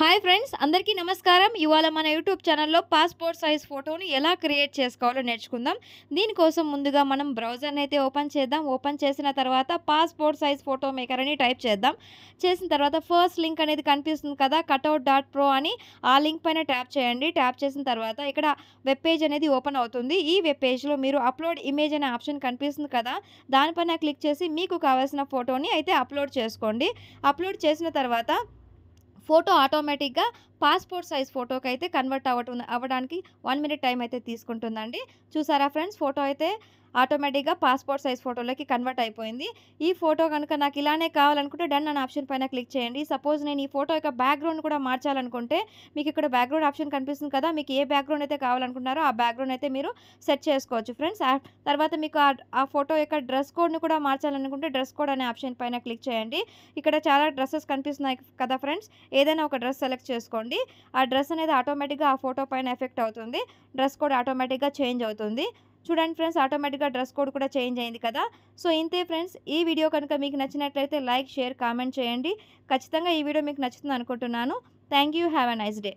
hi friends అందరికీ నమస్కారం ఇవాళ మన యూట్యూబ్ ఛానల్లో పాస్పోర్ట్ సైజ్ ఫోటోని ఎలా క్రియేట్ చేసుకోవాలో నేర్చుకుందాం దీనికోసం ముందుగా మనం బ్రౌజర్ని అయితే ఓపెన్ చేద్దాం ఓపెన్ చేసిన తర్వాత పాస్పోర్ట్ సైజ్ ఫోటో మేకర్ అని టైప్ చేద్దాం చేసిన తర్వాత ఫస్ట్ లింక్ అనేది కనిపిస్తుంది కదా కటౌట్ డాట్ ప్రో అని ఆ లింక్ పైన ట్యాప్ చేయండి ట్యాప్ చేసిన తర్వాత ఇక్కడ వెబ్ పేజ్ అనేది ఓపెన్ అవుతుంది ఈ వెబ్ పేజ్లో మీరు అప్లోడ్ ఇమేజ్ అనే ఆప్షన్ కనిపిస్తుంది కదా దానిపైన క్లిక్ చేసి మీకు కావాల్సిన ఫోటోని అయితే అప్లోడ్ చేసుకోండి అప్లోడ్ చేసిన తర్వాత ఫోటో ఆటోమేటిక్గా పాస్పోర్ట్ సైజ్ ఫోటోకి అయితే కన్వర్ట్ అవ్వటం అవ్వడానికి వన్ మినిట్ టైం అయితే తీసుకుంటుందండి చూసారా ఫ్రెండ్స్ ఫోటో అయితే ఆటోమేటిక్గా పాస్పోర్ట్ సైజ్ ఫోటోలోకి కన్వర్ట్ అయిపోయింది ఈ ఫోటో కనుక నాకు ఇలానే కావాలనుకుంటే డన్ అనే ఆప్షన్ పైన క్లిక్ చేయండి సపోజ్ నేను ఈ ఫోటో యొక్క బ్యాక్గ్రౌండ్ కూడా మార్చాలనుకుంటే మీకు ఇక్కడ బ్యాక్గ్రౌండ్ ఆప్షన్ కనిపిస్తుంది కదా మీకు ఏ బ్యాక్గ్రౌండ్ అయితే కావాలనుకుంటున్నారో ఆ బ్యాక్గ్రౌండ్ అయితే మీరు సెట్ చేసుకోవచ్చు ఫ్రెండ్స్ తర్వాత మీకు ఆ ఫోటో యొక్క డ్రెస్ కోడ్ను కూడా మార్చాలనుకుంటే డ్రెస్ కోడ్ అనే ఆప్షన్ పైన క్లిక్ చేయండి ఇక్కడ చాలా డ్రెస్సెస్ కనిపిస్తున్నాయి కదా ఫ్రెండ్స్ ఏదైనా ఒక డ్రెస్ సెలెక్ట్ చేసుకోండి కాబట్టి ఆ డ్రెస్ అనేది ఆటోమేటిక్గా ఆ ఫోటో పైన ఎఫెక్ట్ అవుతుంది డ్రెస్ కోడ్ ఆటోమేటిక్గా చేంజ్ అవుతుంది చూడండి ఫ్రెండ్స్ ఆటోమేటిక్గా డ్రెస్ కోడ్ కూడా చేంజ్ అయింది కదా సో ఇంతే ఫ్రెండ్స్ ఈ వీడియో కనుక మీకు నచ్చినట్లయితే లైక్ షేర్ కామెంట్ చేయండి ఖచ్చితంగా ఈ వీడియో మీకు నచ్చుతుంది అనుకుంటున్నాను thank you have a nice day